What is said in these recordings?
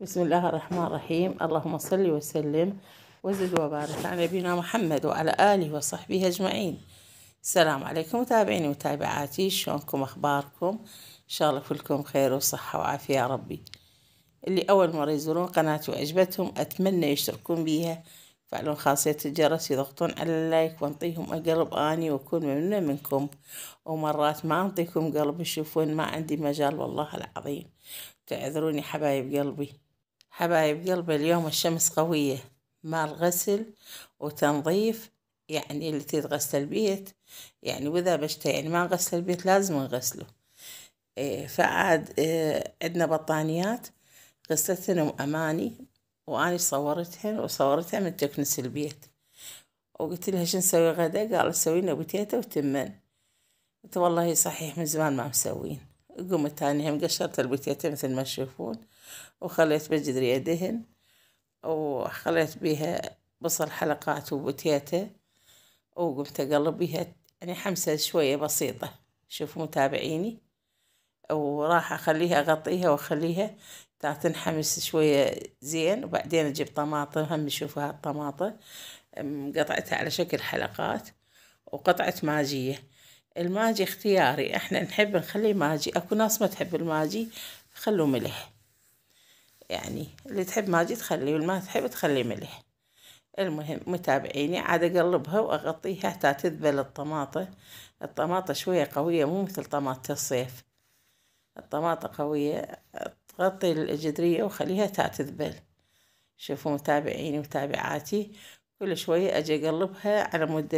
بسم الله الرحمن الرحيم اللهم صل وسلم وزد وبارك على نبينا محمد وعلى آله وصحبه أجمعين السلام عليكم متابعيني ومتابعاتي شلونكم أخباركم إن شاء الله كلكم خير وصحة وعافية يا ربي اللي أول مرة يزورون قناتي وعجبتهم أتمنى يشتركون بيها يفعلون خاصية الجرس يضغطون على اللايك وانطيهم اقرب اني واكون ممنونة منكم ومرات ما انطيكم قلب تشوفون ما عندي مجال والله العظيم تعذروني حبايب قلبي حبايب قلبي اليوم الشمس قوية مال غسل وتنظيف يعني اللي تتغسل البيت يعني وإذا بشتا يعني ما نغسل البيت لازم نغسله إيه فعاد إيه عندنا بطانيات غسلتهم أماني وأنا صورتهن وصورتها من تكنس البيت وقلت لها شو نسوي غدا قال سوينا بوتيتا وتمن قلت والله صحيح من زمان ما مسوين قمت هم قشرت البتيتة مثل ما تشوفون وخليت بجدرية دهن وخليت بيها بصل حلقات وبتيتة وقمت أقلب بيها يعني حمسة شوية بسيطة شوفوا متابعيني وراح أخليها أغطيها وأخليها تا تنحمس شوية زين وبعدين أجيب طماطم هم شوفوا هالطماطم قطعتها على شكل حلقات وقطعة ماجية الماجي اختياري احنا نحب نخلي ماجي اكو ناس ما تحب الماجي خلو ملح يعني اللي تحب ماجي تخلي واللي ما تحب تخلي ملح المهم متابعيني عاد اقلبها واغطيها حتى تذبل الطماطة الطماطة شوية قوية مو مثل طماطة الصيف الطماطة قوية تغطي الجدرية وخليها حتى تذبل شوفوا متابعيني متابعاتي كل شوية اجي اقلبها على مود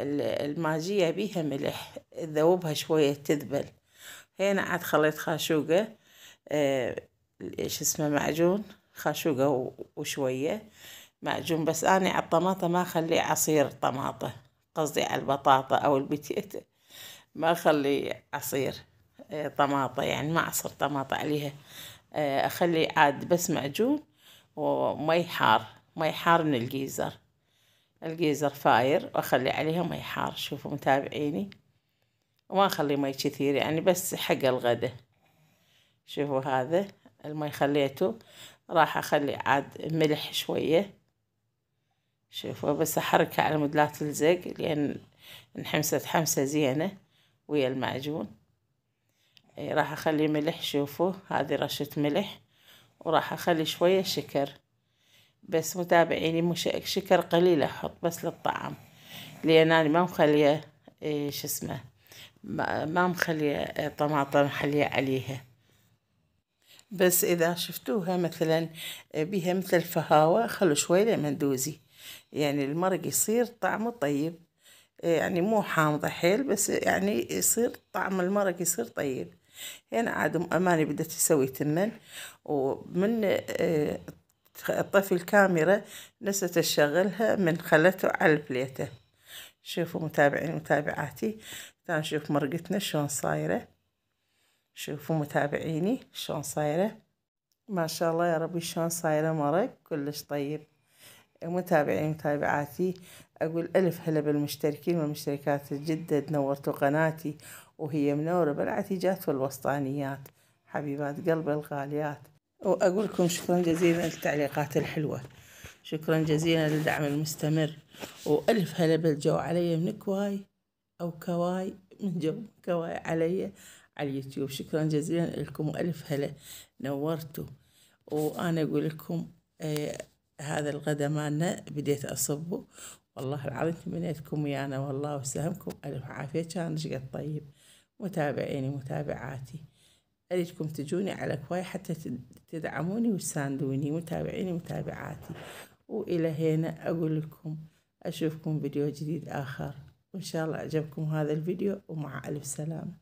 الماجية بيها ملح ذوبها شوية تذبل هنا عاد خليت خاشوقة ايش آه، اسمه معجون خاشوقة وشوية معجون بس أنا على الطماطة ما خلي عصير طماطة قصدي على البطاطا أو البتيتة ما أخلي عصير آه، طماطة يعني ما أعصر طماطة عليها آه، أخلي عاد بس معجون ومي حار مي حار من الجيزر الجيزر فاير واخلي عليها مي حار شوفوا متابعيني وما اخلي مي كثير يعني بس حق الغدا شوفوا هذا المي خليته راح اخلي عاد ملح شوية شوفوا بس احركها على مود لا تلزق لان انحمست حمسة زينة ويا المعجون راح اخلي ملح شوفوا هذه رشة ملح وراح اخلي شوية شكر بس متابعيني مش شكر قليل أحط بس للطعام لأن أنا ما مخلية إيه، شو اسمه ما مخلية إيه، طماطم حليه عليها بس إذا شفتوها مثلا إيه، بيها مثل الفهاوه خلوا شوي لمن دوزي يعني المرق يصير طعمه طيب يعني مو حامضة حيل بس يعني يصير طعم المرق يصير طيب هنا يعني عاد أماني بدت أسوي تمن ومن طفي الكاميرا لسه تشغلها من خلته على البليتة شوفوا متابعين متابعاتي نشوف مرقتنا شلون صايرة شوفوا متابعيني شلون صايرة ما شاء الله يا ربي شلون صايرة مرق كلش طيب متابعين متابعاتي أقول ألف هلا بالمشتركين والمشتركات الجدد نورتوا قناتي وهي منورة بالعتيجات والوسطانيات حبيبات قلبي الغاليات وأقول لكم شكرا جزيلا للتعليقات الحلوة شكرا جزيلا للدعم المستمر وألف هلا بالجو علي من كواي أو كواي من جو كواي علي على اليوتيوب شكرا جزيلا لكم وألف هلا نورتوا وأنا أقول لكم آه هذا الغدا مالنا بديت أصبه والله العظيم تمنيتكم ويانا والله وسهمكم ألف عافية كان قد طيب متابعيني متابعاتي أريدكم تجوني على كواي حتى تدعموني وتساندوني متابعيني متابعاتي وإلى هنا أقول لكم أشوفكم فيديو جديد آخر وإن شاء الله عجبكم هذا الفيديو ومع ألف سلامة